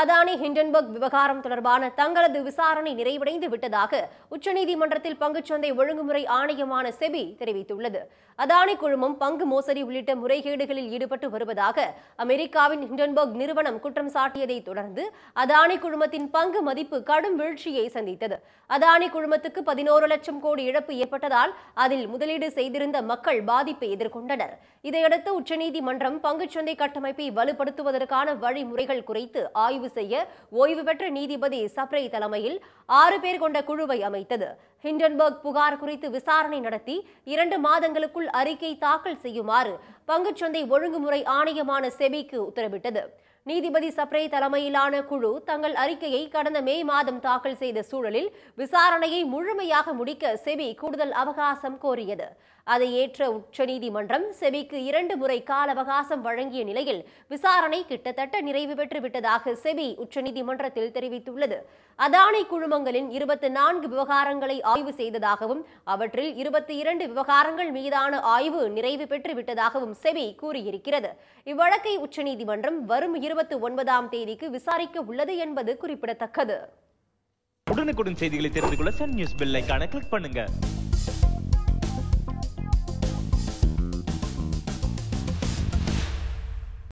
Adani Hindenburg விவகாரம் தொடர்பான தங்களது விசாரணை நிறைவடைந்து விட்டதாக உச்சநீதிமன்றத்தில் பங்குச்சந்தை ஒழுங்குமுறை ஆணையமான செபி தெரிவித்துள்ளது அதானி குழுமம் பங்கு மோசடி உள்ளிட்ட முறைகேடுகளில் ஈடுபட்டு வருவதாக அமெரிக்காவின் ஹிண்டன்பர்க் நிறுவனம் குற்றம் சாட்டியதை தொடர்ந்து அதானி குழுமத்தின் பங்கு மதிப்பு கடும் வீழ்ச்சியை சந்தித்தது அதானி குழுமத்துக்கு பதினோரு லட்சம் கோடி இழப்பு ஏற்பட்டதால் அதில் முதலீடு செய்திருந்த மக்கள் பாதிப்பை எதிர்கொண்டனர் இதையடுத்து உச்சநீதிமன்றம் பங்குச்சந்தை கட்டமைப்பை வலுப்படுத்துவதற்கான வழிமுறைகள் குறித்து ஆய்வு ஆய்வு செய்ய ஓய்வு பெற்ற நீதிபதி சப்ரை தலைமையில் ஆறு பேர் கொண்ட குழுவை அமைத்தது ஹிண்டன்பர்க் புகார் குறித்து விசாரணை நடத்தி இரண்டு மாதங்களுக்குள் அறிக்கை தாக்கல் செய்யுமாறு பங்குச்சந்தை ஒழுங்குமுறை ஆணையமான செபிக்கு உத்தரவிட்டது நீதிபதி சப்ரே தலைமையிலான குழு தங்கள் அறிக்கையை கடந்த மே மாதம் தாக்கல் செய்த சூழலில் விசாரணையை முழுமையாக முடிக்க செபி கூடுதல் அவகாசம் கோரியது அதை ஏற்ற உச்சநீதிமன்றம் செபிக்கு இரண்டு முறை கால அவகாசம் வழங்கிய நிலையில் விசாரணை கிட்டத்தட்ட நிறைவு பெற்று விட்டதாக செபி உச்சநீதிமன்றத்தில் தெரிவித்துள்ளது அதானி குழுமங்களின் இருபத்தி நான்கு விவகாரங்களை ஆய்வு செய்ததாகவும் அவற்றில் இருபத்தி இரண்டு விவகாரங்கள் மீதான ஆய்வு நிறைவு பெற்று விட்டதாகவும் செபி கூறியிருக்கிறது இவ்வழக்கை உச்சநீதிமன்றம் வரும் இரு இருபத்தி ஒன்பதாம் தேதிக்கு விசாரிக்க உள்ளது என்பது குறிப்பிடத்தக்கது உடனுக்குடன் செய்திகளை தெரிந்து கொள்ள சன் நியூஸ் பெல் கிளிக் பண்ணுங்க